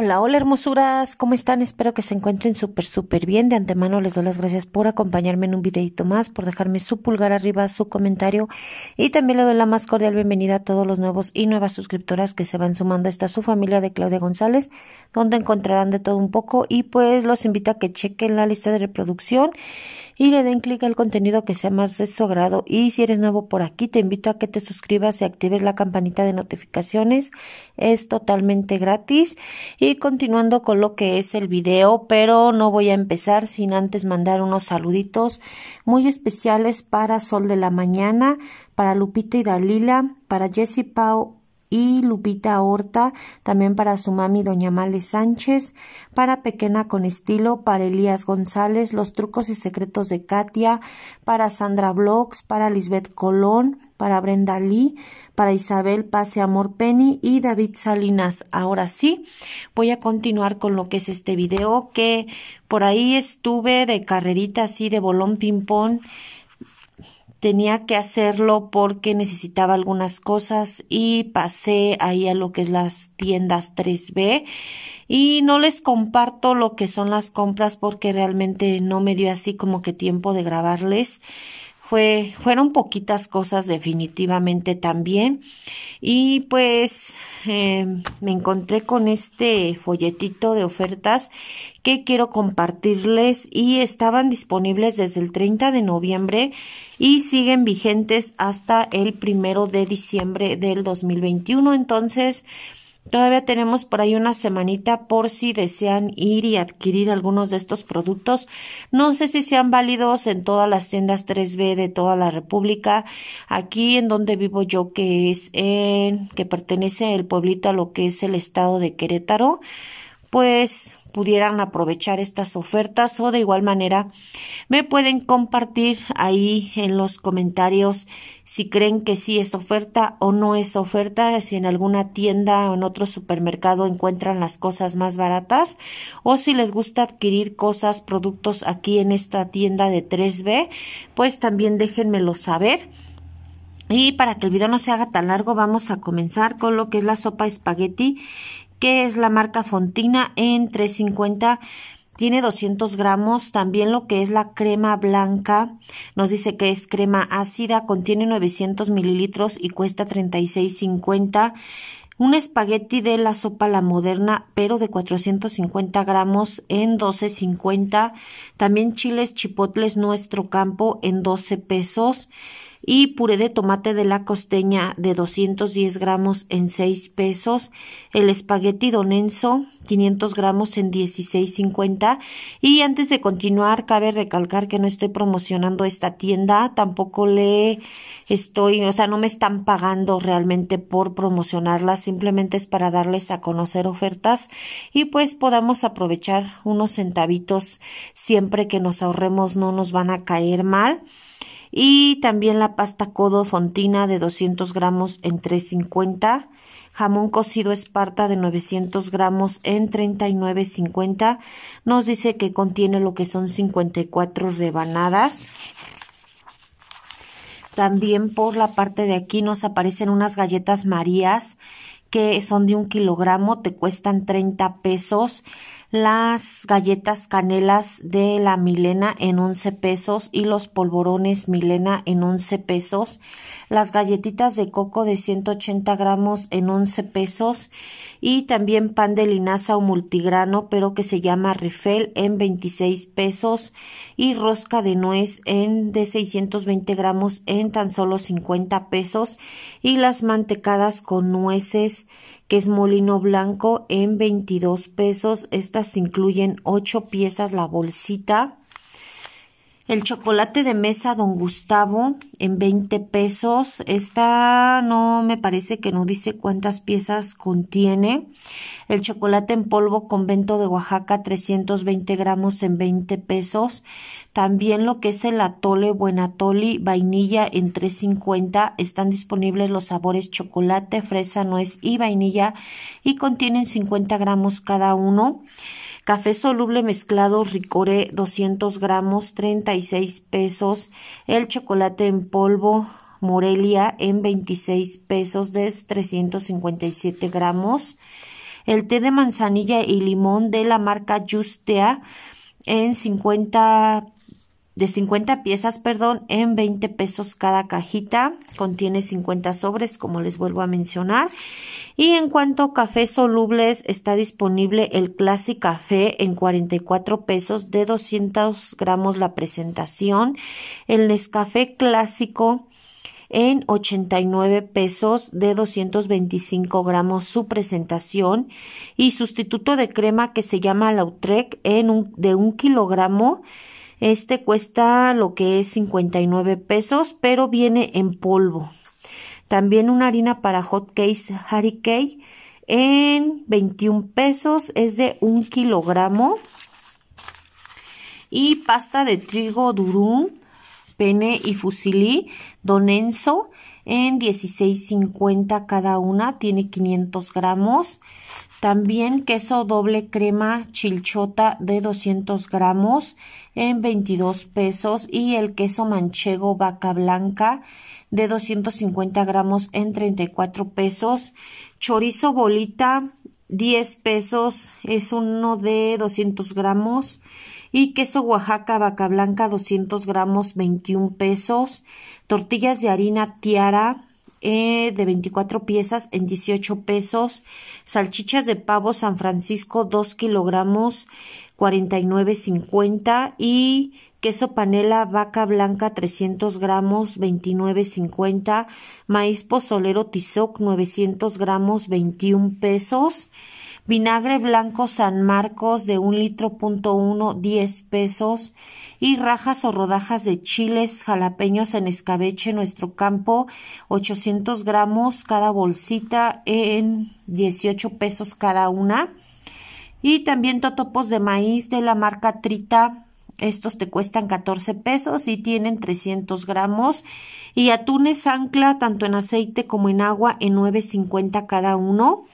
Hola, hola hermosuras, ¿cómo están? Espero que se encuentren súper, súper bien. De antemano les doy las gracias por acompañarme en un videito más, por dejarme su pulgar arriba, su comentario y también le doy la más cordial bienvenida a todos los nuevos y nuevas suscriptoras que se van sumando. a Esta su familia de Claudia González, donde encontrarán de todo un poco y pues los invito a que chequen la lista de reproducción y le den clic al contenido que sea más de su agrado. Y si eres nuevo por aquí, te invito a que te suscribas y actives la campanita de notificaciones. Es totalmente gratis. Y continuando con lo que es el video, pero no voy a empezar sin antes mandar unos saluditos muy especiales para Sol de la Mañana, para Lupita y Dalila, para Jessie Pau y Lupita Horta, también para su mami Doña Male Sánchez, para Pequena con Estilo, para Elías González, Los Trucos y Secretos de Katia, para Sandra Blocks, para Lisbeth Colón, para Brenda Lee, para Isabel Pase Amor Penny y David Salinas. Ahora sí, voy a continuar con lo que es este video que por ahí estuve de carrerita así de bolón ping pong tenía que hacerlo porque necesitaba algunas cosas y pasé ahí a lo que es las tiendas 3B y no les comparto lo que son las compras porque realmente no me dio así como que tiempo de grabarles fueron poquitas cosas definitivamente también. Y pues eh, me encontré con este folletito de ofertas que quiero compartirles y estaban disponibles desde el 30 de noviembre y siguen vigentes hasta el primero de diciembre del 2021. Entonces, Todavía tenemos por ahí una semanita por si desean ir y adquirir algunos de estos productos. No sé si sean válidos en todas las tiendas 3B de toda la República. Aquí en donde vivo yo, que es en, que pertenece el pueblito a lo que es el estado de Querétaro, pues pudieran aprovechar estas ofertas o de igual manera me pueden compartir ahí en los comentarios si creen que sí es oferta o no es oferta, si en alguna tienda o en otro supermercado encuentran las cosas más baratas o si les gusta adquirir cosas, productos aquí en esta tienda de 3B, pues también déjenmelo saber. Y para que el video no se haga tan largo, vamos a comenzar con lo que es la sopa espagueti que es la marca Fontina en 350 tiene 200 gramos, también lo que es la crema blanca, nos dice que es crema ácida, contiene 900 mililitros y cuesta 36.50. Un espagueti de la sopa La Moderna, pero de 450 gramos en 12.50. También chiles chipotles Nuestro Campo en 12 pesos y puré de tomate de la costeña de 210 gramos en 6 pesos, el espagueti donenso 500 gramos en 16.50 y antes de continuar cabe recalcar que no estoy promocionando esta tienda, tampoco le estoy, o sea, no me están pagando realmente por promocionarla, simplemente es para darles a conocer ofertas y pues podamos aprovechar unos centavitos siempre que nos ahorremos no nos van a caer mal y también la pasta codo fontina de 200 gramos en 3.50, jamón cocido esparta de 900 gramos en 39.50, nos dice que contiene lo que son 54 rebanadas. También por la parte de aquí nos aparecen unas galletas marías que son de un kilogramo, te cuestan 30 pesos las galletas canelas de la Milena en 11 pesos y los polvorones Milena en 11 pesos, las galletitas de coco de 180 gramos en 11 pesos y también pan de linaza o multigrano pero que se llama Rifel en 26 pesos y rosca de nuez en de 620 gramos en tan solo 50 pesos y las mantecadas con nueces que es molino blanco en 22 pesos. Estas incluyen 8 piezas la bolsita el chocolate de mesa Don Gustavo en 20 pesos. Esta no me parece que no dice cuántas piezas contiene. El chocolate en polvo convento de Oaxaca 320 gramos en 20 pesos. También lo que es el atole buenatoli vainilla en 350. Están disponibles los sabores chocolate, fresa, nuez y vainilla y contienen 50 gramos cada uno. Café soluble mezclado ricore 200 gramos 36 pesos. El chocolate en polvo Morelia en 26 pesos de 357 gramos. El té de manzanilla y limón de la marca Justea en 50 pesos, de 50 piezas, perdón, en 20 pesos cada cajita. Contiene 50 sobres, como les vuelvo a mencionar. Y en cuanto a cafés solubles, está disponible el Classic Café en 44 pesos de 200 gramos la presentación. El Nescafé Clásico en 89 pesos de 225 gramos su presentación y sustituto de crema que se llama Lautrec en de un kilogramo este cuesta lo que es 59 pesos, pero viene en polvo. También una harina para hot cakes Harry en 21 pesos, es de un kilogramo. Y pasta de trigo durum, pene y fusilí, donenso en 16.50 cada una, tiene 500 gramos. También queso doble crema chilchota de 200 gramos en 22 pesos y el queso manchego vaca blanca de 250 gramos en 34 pesos. Chorizo bolita 10 pesos es uno de 200 gramos y queso Oaxaca vaca blanca 200 gramos 21 pesos. Tortillas de harina tiara eh, de 24 piezas en 18 pesos. Salchichas de pavo San Francisco 2 kilogramos 49.50 y queso panela vaca blanca 300 gramos 29.50 maíz pozolero tizoc 900 gramos 21 pesos vinagre blanco San Marcos de un litro punto uno, diez pesos, y rajas o rodajas de chiles jalapeños en escabeche nuestro campo, 800 gramos cada bolsita en 18 pesos cada una. Y también totopos de maíz de la marca Trita. Estos te cuestan 14 pesos y tienen 300 gramos. Y atunes ancla tanto en aceite como en agua en 9.50 cada uno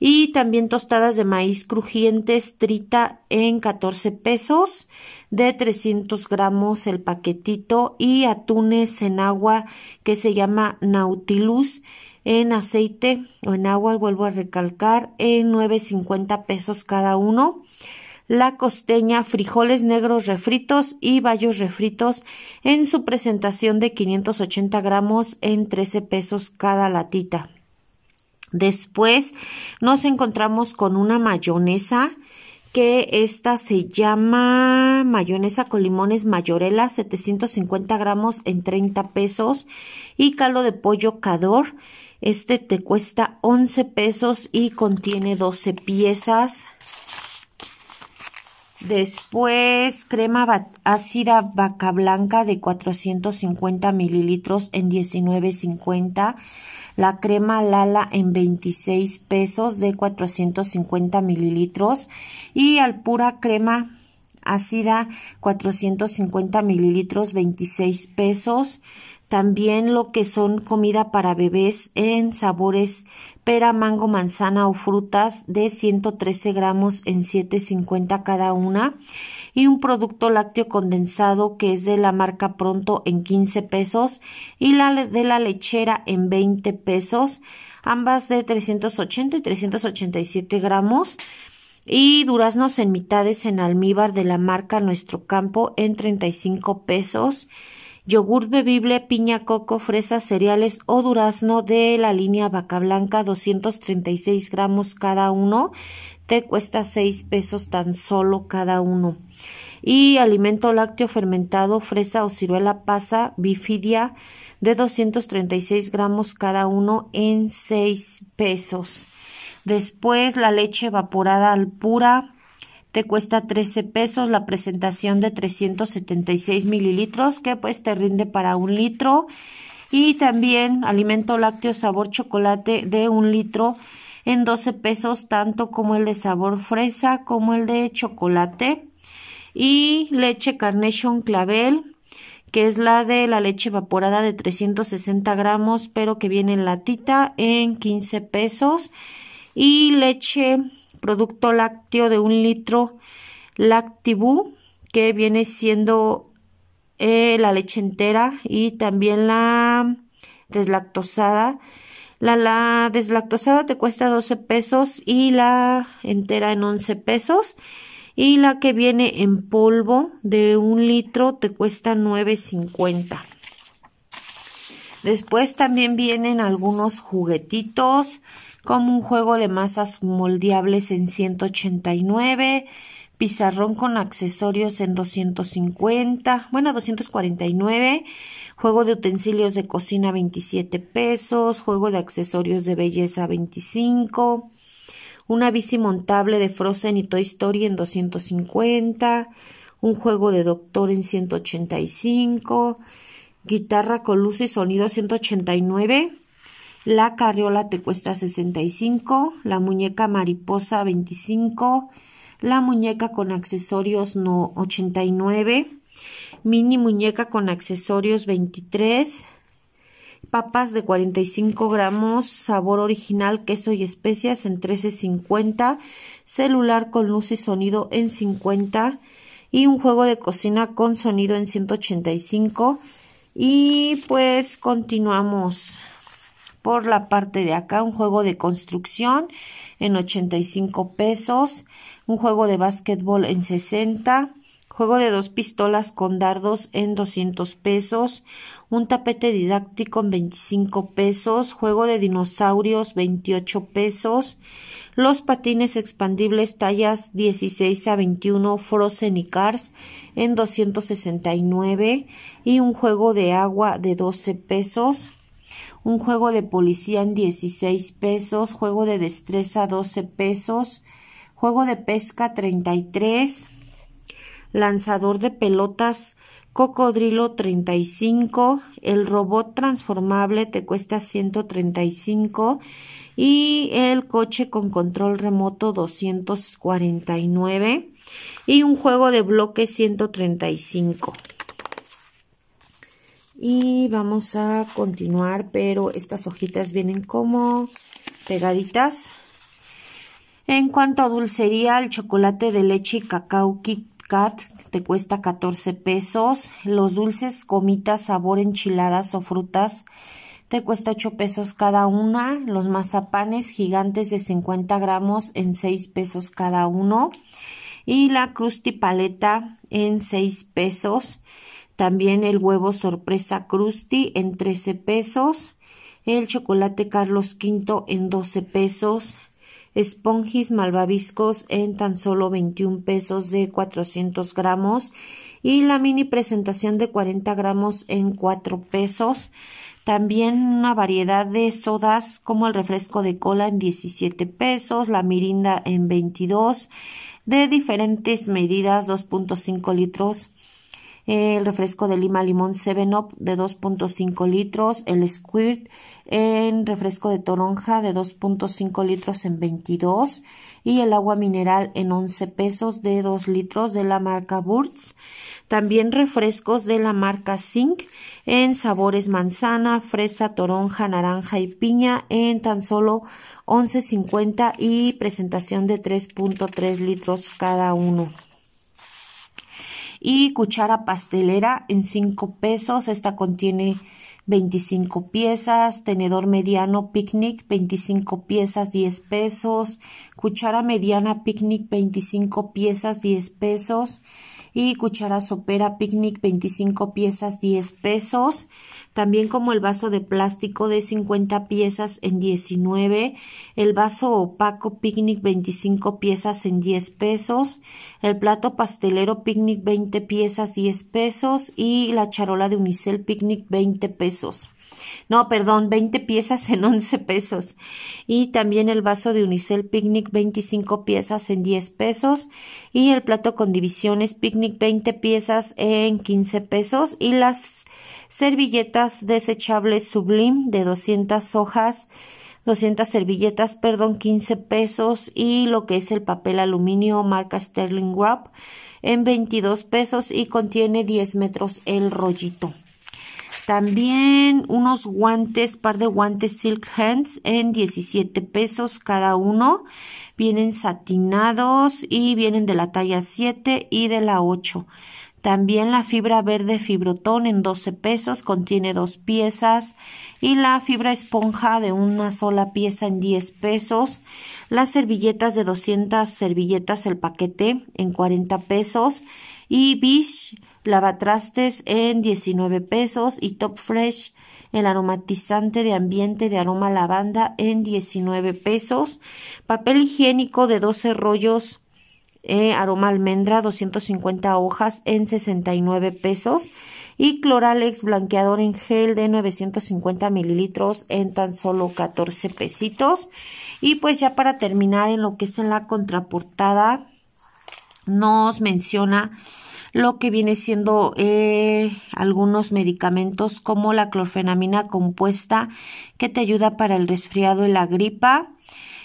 y también tostadas de maíz crujientes trita en 14 pesos de 300 gramos el paquetito y atunes en agua que se llama nautilus en aceite o en agua vuelvo a recalcar en 9.50 pesos cada uno la costeña, frijoles negros refritos y bayos refritos en su presentación de 580 gramos en 13 pesos cada latita. Después nos encontramos con una mayonesa que esta se llama mayonesa con limones mayorela 750 gramos en 30 pesos y caldo de pollo cador este te cuesta 11 pesos y contiene 12 piezas después crema ácida vaca blanca de 450 mililitros en 19.50 la crema Lala en 26 pesos de 450 mililitros y al pura crema ácida 450 mililitros 26 pesos también lo que son comida para bebés en sabores pera, mango, manzana o frutas de 113 gramos en 7.50 cada una y un producto lácteo condensado que es de la marca Pronto en 15 pesos y la de la lechera en 20 pesos, ambas de 380 y 387 gramos y duraznos en mitades en almíbar de la marca Nuestro Campo en 35 pesos, yogur bebible, piña, coco, fresas, cereales o durazno de la línea vaca blanca 236 gramos cada uno te cuesta $6 pesos tan solo cada uno. Y alimento lácteo fermentado, fresa o ciruela pasa, bifidia, de 236 gramos cada uno en $6 pesos. Después la leche evaporada al pura te cuesta 13 pesos la presentación de 376 mililitros que pues te rinde para un litro y también alimento lácteo sabor chocolate de un litro en 12 pesos, tanto como el de sabor fresa como el de chocolate. Y leche Carnation Clavel, que es la de la leche evaporada de 360 gramos, pero que viene en latita en 15 pesos. Y leche producto lácteo de un litro Lactibú, que viene siendo eh, la leche entera y también la deslactosada la, la deslactosada te cuesta 12 pesos y la entera en 11 pesos. Y la que viene en polvo de un litro te cuesta 9.50. Después también vienen algunos juguetitos, como un juego de masas moldeables en 189, pizarrón con accesorios en 250, bueno, 249 juego de utensilios de cocina 27 pesos, juego de accesorios de belleza 25, una bici montable de Frozen y Toy Story en 250, un juego de doctor en 185, guitarra con luz y sonido 189, la carriola te cuesta 65, la muñeca mariposa 25, la muñeca con accesorios no 89, mini muñeca con accesorios 23, papas de 45 gramos, sabor original, queso y especias en 13.50, celular con luz y sonido en 50 y un juego de cocina con sonido en 185 y pues continuamos por la parte de acá un juego de construcción en 85 pesos, un juego de básquetbol en 60 juego de dos pistolas con dardos en 200 pesos, un tapete didáctico en 25 pesos, juego de dinosaurios 28 pesos, los patines expandibles tallas 16 a 21 Frozen y Cars en 269 y un juego de agua de 12 pesos. Un juego de policía en 16 pesos, juego de destreza 12 pesos, juego de pesca 33 lanzador de pelotas Cocodrilo 35, el robot transformable te cuesta 135 y el coche con control remoto 249 y un juego de bloque 135. Y vamos a continuar, pero estas hojitas vienen como pegaditas. En cuanto a dulcería, el chocolate de leche y cacao Cat te cuesta 14 pesos. Los dulces comitas sabor enchiladas o frutas te cuesta 8 pesos cada una. Los mazapanes gigantes de 50 gramos en 6 pesos cada uno. Y la crusty Paleta en 6 pesos. También el huevo sorpresa crusty en 13 pesos. El chocolate Carlos V en 12 pesos esponjis malvaviscos en tan solo 21 pesos de 400 gramos y la mini presentación de 40 gramos en 4 pesos. También una variedad de sodas como el refresco de cola en 17 pesos, la mirinda en 22, de diferentes medidas 2.5 litros el refresco de lima limón 7-up de 2.5 litros, el squirt en refresco de toronja de 2.5 litros en 22 y el agua mineral en 11 pesos de 2 litros de la marca Burt's. También refrescos de la marca Zinc en sabores manzana, fresa, toronja, naranja y piña en tan solo 11.50 y presentación de 3.3 litros cada uno y cuchara pastelera en 5 pesos. Esta contiene 25 piezas, tenedor mediano picnic 25 piezas 10 pesos, cuchara mediana picnic 25 piezas 10 pesos y cuchara sopera picnic 25 piezas 10 pesos. También como el vaso de plástico de 50 piezas en 19, el vaso opaco picnic 25 piezas en 10 pesos, el plato pastelero picnic 20 piezas 10 pesos y la charola de unicel picnic 20 pesos no, perdón, 20 piezas en 11 pesos. Y también el vaso de Unicel Picnic, 25 piezas en 10 pesos. Y el plato con divisiones Picnic, 20 piezas en 15 pesos. Y las servilletas desechables Sublim de 200 hojas. 200 servilletas, perdón, 15 pesos y lo que es el papel aluminio marca Sterling Wrap en 22 pesos y contiene 10 metros el rollito. También unos guantes, par de guantes Silk Hands en 17 pesos cada uno. Vienen satinados y vienen de la talla 7 y de la 8. También la fibra verde fibrotón en 12 pesos, contiene dos piezas. Y la fibra esponja de una sola pieza en 10 pesos. Las servilletas de 200 servilletas el paquete en 40 pesos. Y Bish lavatrastes en 19 pesos y Top Fresh, el aromatizante de ambiente de aroma lavanda en 19 pesos, papel higiénico de 12 rollos eh, aroma almendra 250 hojas en 69 pesos y Cloralex blanqueador en gel de 950 mililitros en tan solo 14 pesitos y pues ya para terminar en lo que es en la contraportada nos menciona lo que viene siendo eh, algunos medicamentos como la clorfenamina compuesta que te ayuda para el resfriado y la gripa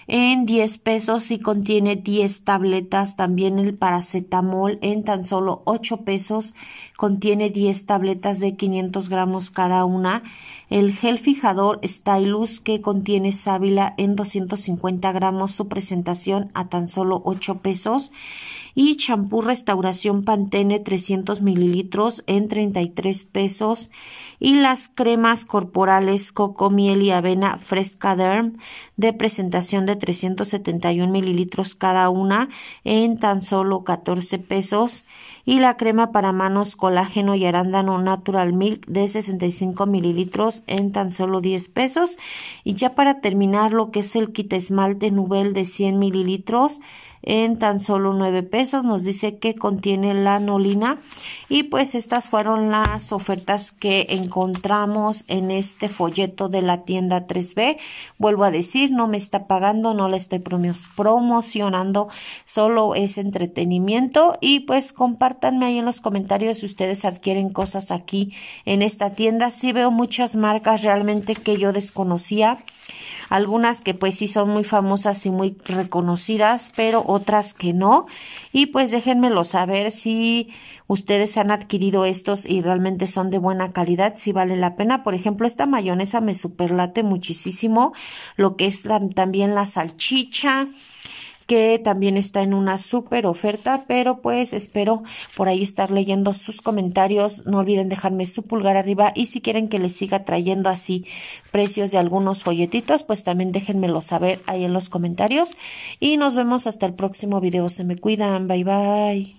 en 10 pesos y contiene 10 tabletas. También el paracetamol en tan solo 8 pesos contiene 10 tabletas de 500 gramos cada una el gel fijador Stylus que contiene sábila en 250 gramos, su presentación a tan solo 8 pesos. Y champú Restauración Pantene 300 mililitros en 33 pesos. Y las cremas corporales Coco Miel y Avena Fresca Derm de presentación de 371 mililitros cada una en tan solo 14 pesos y la crema para manos colágeno y arándano natural milk de 65 mililitros en tan solo 10 pesos. Y ya para terminar lo que es el kit esmalte Nubel de 100 mililitros en tan solo 9 pesos. Nos dice que contiene la Nolina. Y pues estas fueron las ofertas que encontramos en este folleto de la tienda 3B. Vuelvo a decir, no me está pagando, no le estoy promocionando, solo es entretenimiento. Y pues compártanme ahí en los comentarios si ustedes adquieren cosas aquí en esta tienda. Si veo muchas marcas realmente que yo desconocía algunas que pues sí son muy famosas y muy reconocidas, pero otras que no. Y pues déjenmelo saber si ustedes han adquirido estos y realmente son de buena calidad, si vale la pena. Por ejemplo, esta mayonesa me superlate muchísimo, lo que es también la salchicha que también está en una súper oferta, pero pues espero por ahí estar leyendo sus comentarios. No olviden dejarme su pulgar arriba y si quieren que les siga trayendo así precios de algunos folletitos, pues también déjenmelo saber ahí en los comentarios. Y nos vemos hasta el próximo video. Se me cuidan. Bye bye.